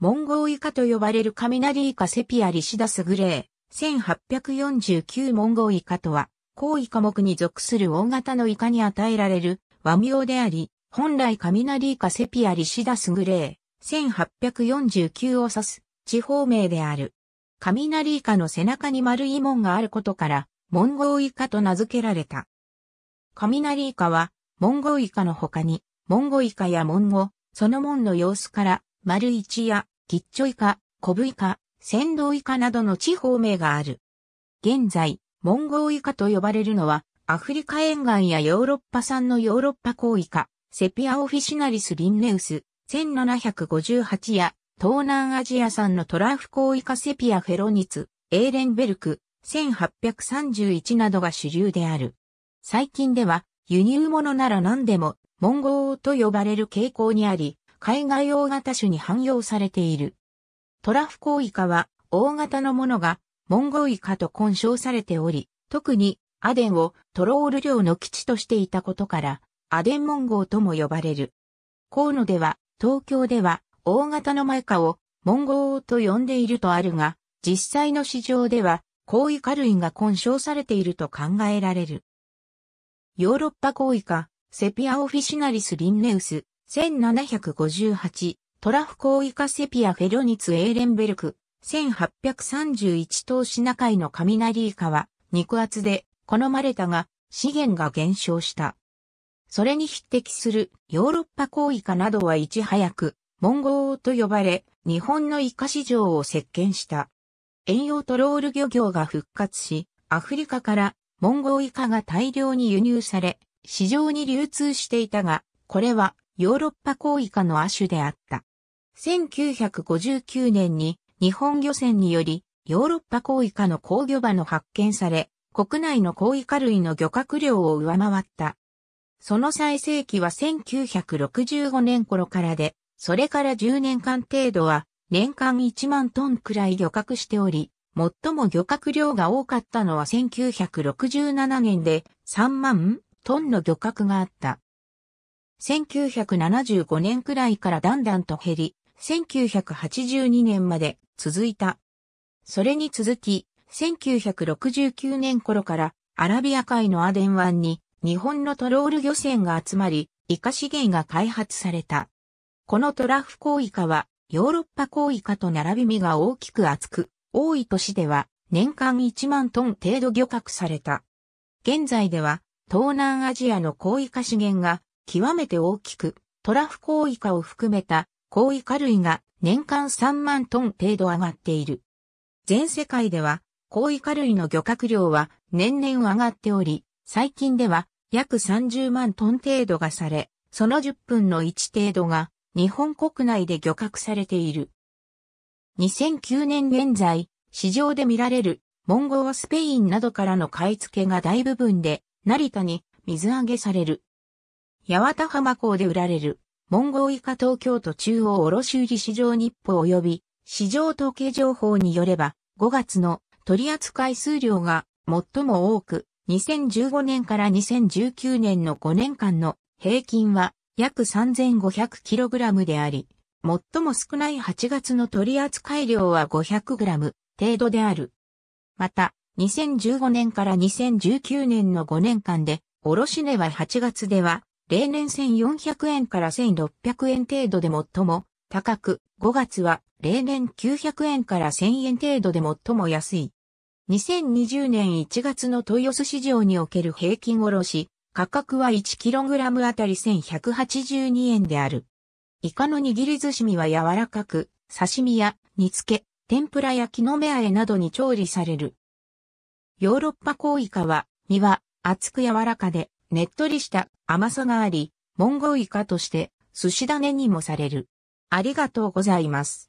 モンゴウイカと呼ばれる雷イカセピアリシダスグレー。1849モンゴウイカとは、高イ科目に属する大型のイカに与えられる和名であり、本来雷イカセピアリシダスグレー。1849を指す地方名である。雷イカの背中に丸い門があることから、モンゴウイカと名付けられた。雷イカは、モンゴウイカの他に、モンゴイカやモンゴ、その門の様子から、丸一や、キッチョイカ、コブイカ、仙道イカなどの地方名がある。現在、モンゴウイカと呼ばれるのは、アフリカ沿岸やヨーロッパ産のヨーロッパコイカ、セピアオフィシナリス・リンネウス、1758や、東南アジア産のトラフコイカセピア・フェロニツ、エーレンベルク、1831などが主流である。最近では、輸入物なら何でも、モンゴウと呼ばれる傾向にあり、海外大型種に汎用されている。トラフコウイカは大型のものがモンゴイカと混称されており、特にアデンをトロール領の基地としていたことから、アデンモンゴーとも呼ばれる。河野では、東京では大型のマイカをモンゴーと呼んでいるとあるが、実際の市場では、コウイカ類が混称されていると考えられる。ヨーロッパコウイカ、セピアオフィシナリス・リンネウス、1758、トラフコーイカセピアフェロニツ・エーレンベルク、1831等シナ海の雷イカは、肉厚で好まれたが、資源が減少した。それに匹敵するヨーロッパコイカなどはいち早く、モンゴーと呼ばれ、日本のイカ市場を席巻した。遠洋トロール漁業が復活し、アフリカからモンゴーイカが大量に輸入され、市場に流通していたが、これはヨーロッパ港以下の亜種であった。1959年に日本漁船によりヨーロッパ港以下の工魚場の発見され、国内の工以下類の漁獲量を上回った。その最盛期は1965年頃からで、それから10年間程度は年間1万トンくらい漁獲しており、最も漁獲量が多かったのは1967年で3万トンの漁獲があった。1975年くらいからだんだんと減り、1982年まで続いた。それに続き、1969年頃からアラビア海のアデン湾に日本のトロール漁船が集まり、イカ資源が開発された。このトラフコイカはヨーロッパコイカと並び身が大きく厚く、多い年では年間1万トン程度漁獲された。現在では東南アジアのコイカ資源が極めて大きく、トラフコウイカを含めたコウイカ類が年間3万トン程度上がっている。全世界では、コウイカ類の漁獲量は年々上がっており、最近では約30万トン程度がされ、その10分の1程度が日本国内で漁獲されている。2009年現在、市場で見られるモンゴースペインなどからの買い付けが大部分で成田に水揚げされる。八幡浜港で売られる、モンゴウイカ東京都中央卸売市場日報及び、市場統計情報によれば、5月の取扱数量が最も多く、2015年から2019年の5年間の平均は約 3500kg であり、最も少ない8月の取扱量は 500g 程度である。また、2015年から2019年の5年間で、卸値は8月では例年1400円から1600円程度で最も高く、5月は例年900円から1000円程度で最も安い。2020年1月の豊洲市場における平均卸価格は 1kg あたり1182円である。イカの握り寿司身は柔らかく、刺身や煮付け、天ぷらや木の芽あえなどに調理される。ヨーロッパコイカは身は厚く柔らかでねっとりした甘さがあり、モンゴウイカとして寿司種にもされる。ありがとうございます。